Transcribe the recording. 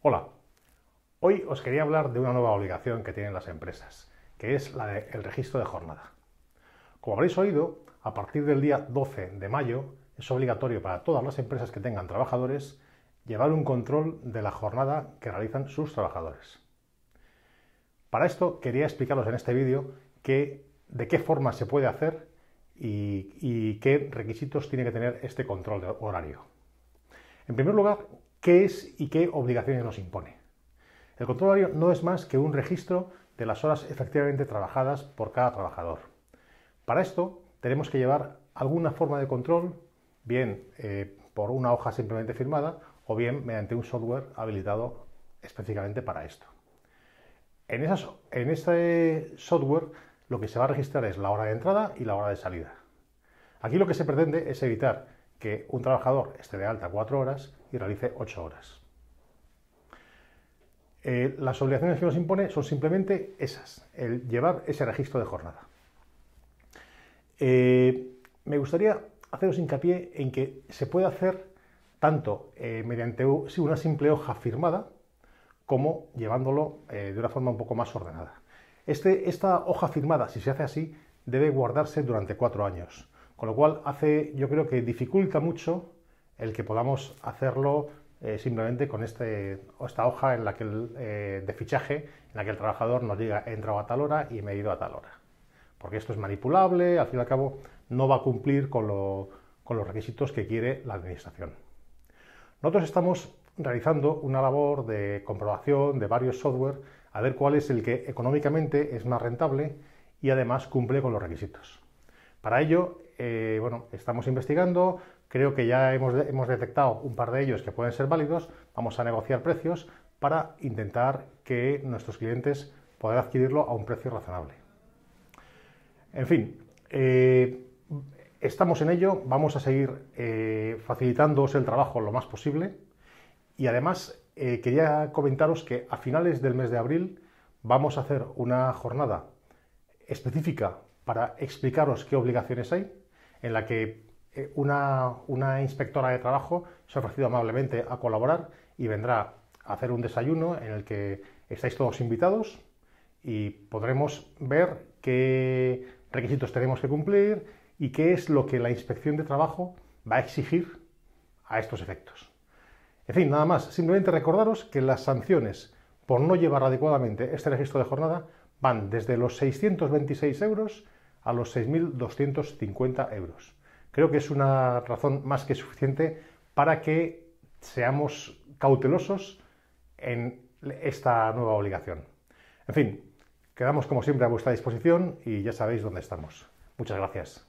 Hola, hoy os quería hablar de una nueva obligación que tienen las empresas, que es la del registro de jornada. Como habréis oído, a partir del día 12 de mayo es obligatorio para todas las empresas que tengan trabajadores llevar un control de la jornada que realizan sus trabajadores. Para esto quería explicaros en este vídeo de qué forma se puede hacer y, y qué requisitos tiene que tener este control de horario. En primer lugar, qué es y qué obligaciones nos impone. El control no es más que un registro de las horas efectivamente trabajadas por cada trabajador. Para esto tenemos que llevar alguna forma de control, bien eh, por una hoja simplemente firmada o bien mediante un software habilitado específicamente para esto. En, en este software lo que se va a registrar es la hora de entrada y la hora de salida. Aquí lo que se pretende es evitar que un trabajador esté de alta cuatro horas y realice ocho horas. Eh, las obligaciones que nos impone son simplemente esas, el llevar ese registro de jornada. Eh, me gustaría haceros hincapié en que se puede hacer tanto eh, mediante una simple hoja firmada como llevándolo de una forma un poco más ordenada. Este, esta hoja firmada, si se hace así, debe guardarse durante cuatro años. Con lo cual hace, yo creo que dificulta mucho el que podamos hacerlo eh, simplemente con este, esta hoja en la que eh, de fichaje en la que el trabajador nos diga he entrado a tal hora y me he ido a tal hora. Porque esto es manipulable, al fin y al cabo no va a cumplir con los requisitos que quiere la administración. Nosotros estamos realizando una labor de comprobación de varios software a ver cuál es el que económicamente es más rentable y además cumple con los requisitos. Para ello, eh, bueno, estamos investigando, creo que ya hemos, detectado un par de ellos que pueden ser válidos, vamos a negociar precios para intentar que nuestros clientes puedan adquirirlo a un precio razonable. En fin, eh, estamos en ello, vamos a seguir eh, facilitándoos el trabajo lo más posible y además quería comentaros que a finales del mes de abril vamos a hacer una jornada específica para explicaros qué obligaciones hay, en la que eh, una, una inspectora de trabajo se ha ofrecido amablemente a colaborar y vendrá a hacer un desayuno en el que estáis todos invitados y podremos ver qué requisitos tenemos que cumplir y qué es lo que la inspección de trabajo va a exigir a estos efectos. En fin, nada más. Simplemente recordaros que las sanciones por no llevar adecuadamente este registro de jornada van desde los 626 euros a los 6.250 euros. Creo que es una razón más que suficiente para que seamos cautelosos en esta nueva obligación. En fin, quedamos como siempre a vuestra disposición y ya sabéis dónde estamos. Muchas gracias.